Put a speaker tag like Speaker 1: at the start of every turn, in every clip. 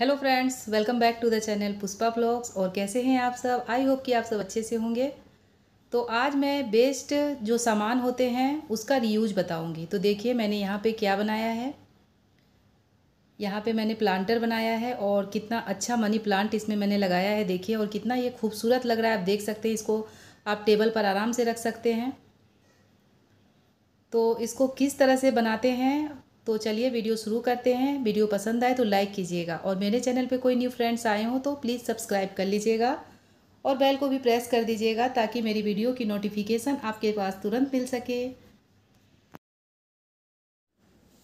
Speaker 1: hello friends welcome back to the channel Pushpa blogs और कैसे हैं आप सब आई होप कि आप सब अच्छे से होंगे तो आज मैं बेस्ट जो सामान होते हैं उसका रीयूज बताऊंगी तो देखिए मैंने यहाँ पे क्या बनाया है यहाँ पे मैंने प्लांटर बनाया है और कितना अच्छा मनी प्लांट इसमें मैंने लगाया है देखिए और कितना ये खूबसूरत लग रहा है आप देख सकते हैं इसको आप टेबल पर आराम से रख सकते हैं तो इसको किस तरह से बनाते हैं तो चलिए वीडियो शुरू करते हैं वीडियो पसंद आए तो लाइक कीजिएगा और मेरे चैनल पे कोई न्यू फ्रेंड्स आए हों तो प्लीज़ सब्सक्राइब कर लीजिएगा और बेल को भी प्रेस कर दीजिएगा ताकि मेरी वीडियो की नोटिफिकेशन आपके पास तुरंत मिल सके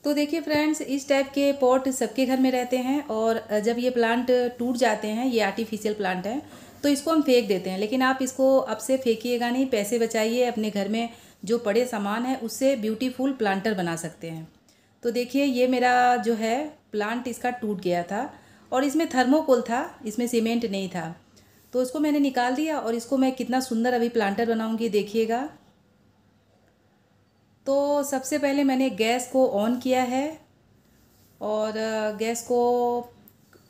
Speaker 1: तो देखिए फ्रेंड्स इस टाइप के पॉट सबके घर में रहते हैं और जब ये प्लांट टूट जाते हैं ये आर्टिफिशियल प्लांट है तो इसको हम फेंक देते हैं लेकिन आप इसको अब से फेंकीेगा नहीं पैसे बचाइए अपने घर में जो पड़े सामान है उससे ब्यूटीफुल प्लांटर बना सकते हैं तो देखिए ये मेरा जो है प्लांट इसका टूट गया था और इसमें थर्मोकोल था इसमें सीमेंट नहीं था तो उसको मैंने निकाल दिया और इसको मैं कितना सुंदर अभी प्लांटर बनाऊंगी देखिएगा तो सबसे पहले मैंने गैस को ऑन किया है और गैस को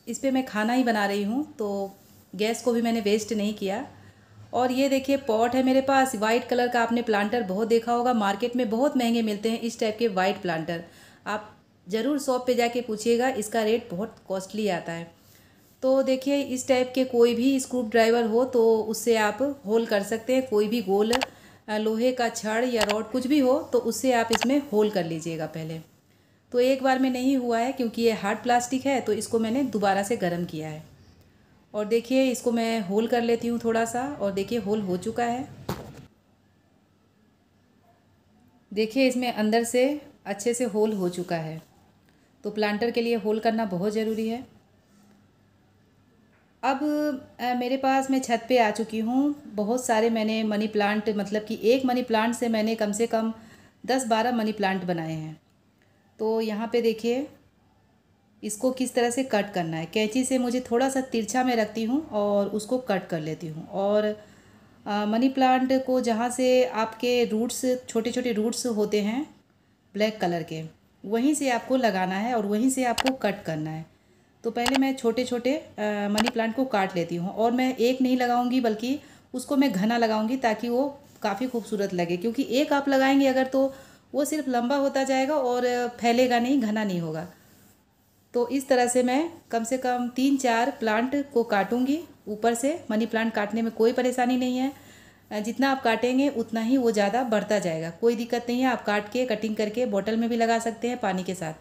Speaker 1: इस पर मैं खाना ही बना रही हूँ तो गैस को भी मैंने वेस्ट नहीं किया और ये देखिए पॉट है मेरे पास वाइट कलर का आपने प्लांटर बहुत देखा होगा मार्केट में बहुत महंगे मिलते हैं इस टाइप के वाइट प्लांटर आप ज़रूर शॉप पे जाके पूछिएगा इसका रेट बहुत कॉस्टली आता है तो देखिए इस टाइप के कोई भी स्क्रू ड्राइवर हो तो उससे आप होल कर सकते हैं कोई भी गोल लोहे का छड़ या रॉड कुछ भी हो तो उससे आप इसमें होल कर लीजिएगा पहले तो एक बार में नहीं हुआ है क्योंकि ये हार्ड प्लास्टिक है तो इसको मैंने दोबारा से गर्म किया है और देखिए इसको मैं होल कर लेती हूँ थोड़ा सा और देखिए होल हो चुका है देखिए इसमें अंदर से अच्छे से होल हो चुका है तो प्लांटर के लिए होल करना बहुत ज़रूरी है अब मेरे पास मैं छत पे आ चुकी हूँ बहुत सारे मैंने मनी प्लांट मतलब कि एक मनी प्लांट से मैंने कम से कम दस बारह मनी प्लांट बनाए हैं तो यहाँ पे देखिए इसको किस तरह से कट करना है कैंची से मुझे थोड़ा सा तिरछा में रखती हूँ और उसको कट कर लेती हूँ और मनी प्लांट को जहाँ से आपके रूट्स छोटे छोटे रूट्स होते हैं ब्लैक कलर के वहीं से आपको लगाना है और वहीं से आपको कट करना है तो पहले मैं छोटे छोटे मनी प्लांट को काट लेती हूँ और मैं एक नहीं लगाऊंगी बल्कि उसको मैं घना लगाऊंगी ताकि वो काफ़ी खूबसूरत लगे क्योंकि एक आप लगाएंगे अगर तो वो सिर्फ लंबा होता जाएगा और फैलेगा नहीं घना नहीं होगा तो इस तरह से मैं कम से कम तीन चार प्लांट को काटूंगी ऊपर से मनी प्लांट काटने में कोई परेशानी नहीं है जितना आप काटेंगे उतना ही वो ज़्यादा बढ़ता जाएगा कोई दिक्कत नहीं है आप काट के कटिंग करके बॉटल में भी लगा सकते हैं पानी के साथ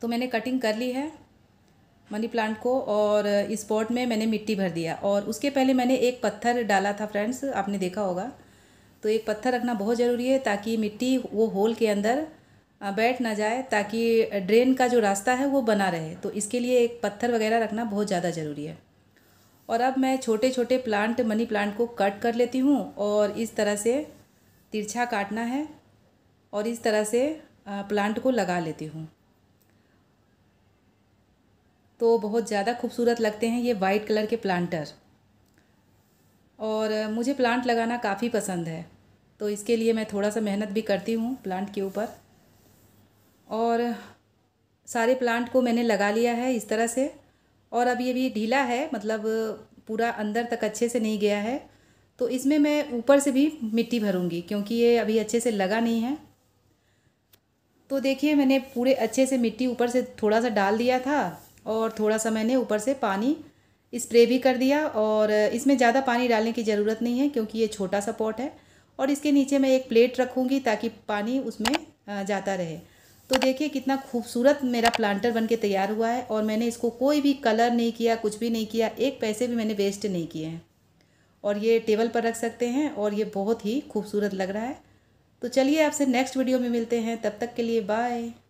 Speaker 1: तो मैंने कटिंग कर ली है मनी प्लांट को और इस पॉट में मैंने मिट्टी भर दिया और उसके पहले मैंने एक पत्थर डाला था फ्रेंड्स आपने देखा होगा तो एक पत्थर रखना बहुत ज़रूरी है ताकि मिट्टी वो होल के अंदर बैठ ना जाए ताकि ड्रेन का जो रास्ता है वो बना रहे तो इसके लिए एक पत्थर वगैरह रखना बहुत ज़्यादा ज़रूरी है और अब मैं छोटे छोटे प्लांट मनी प्लांट को कट कर लेती हूँ और इस तरह से तिरछा काटना है और इस तरह से प्लांट को लगा लेती हूँ तो बहुत ज़्यादा खूबसूरत लगते हैं ये वाइट कलर के प्लांटर और मुझे प्लांट लगाना काफ़ी पसंद है तो इसके लिए मैं थोड़ा सा मेहनत भी करती हूँ प्लांट के ऊपर और सारे प्लांट को मैंने लगा लिया है इस तरह से और अब ये भी ढीला है मतलब पूरा अंदर तक अच्छे से नहीं गया है तो इसमें मैं ऊपर से भी मिट्टी भरूंगी क्योंकि ये अभी अच्छे से लगा नहीं है तो देखिए मैंने पूरे अच्छे से मिट्टी ऊपर से थोड़ा सा डाल दिया था और थोड़ा सा मैंने ऊपर से पानी स्प्रे भी कर दिया और इसमें ज़्यादा पानी डालने की ज़रूरत नहीं है क्योंकि ये छोटा सा पॉट है और इसके नीचे मैं एक प्लेट रखूँगी ताकि पानी उसमें जाता रहे तो देखिए कितना खूबसूरत मेरा प्लांटर बन के तैयार हुआ है और मैंने इसको कोई भी कलर नहीं किया कुछ भी नहीं किया एक पैसे भी मैंने वेस्ट नहीं किए हैं और ये टेबल पर रख सकते हैं और ये बहुत ही खूबसूरत लग रहा है तो चलिए आपसे नेक्स्ट वीडियो में मिलते हैं तब तक के लिए बाय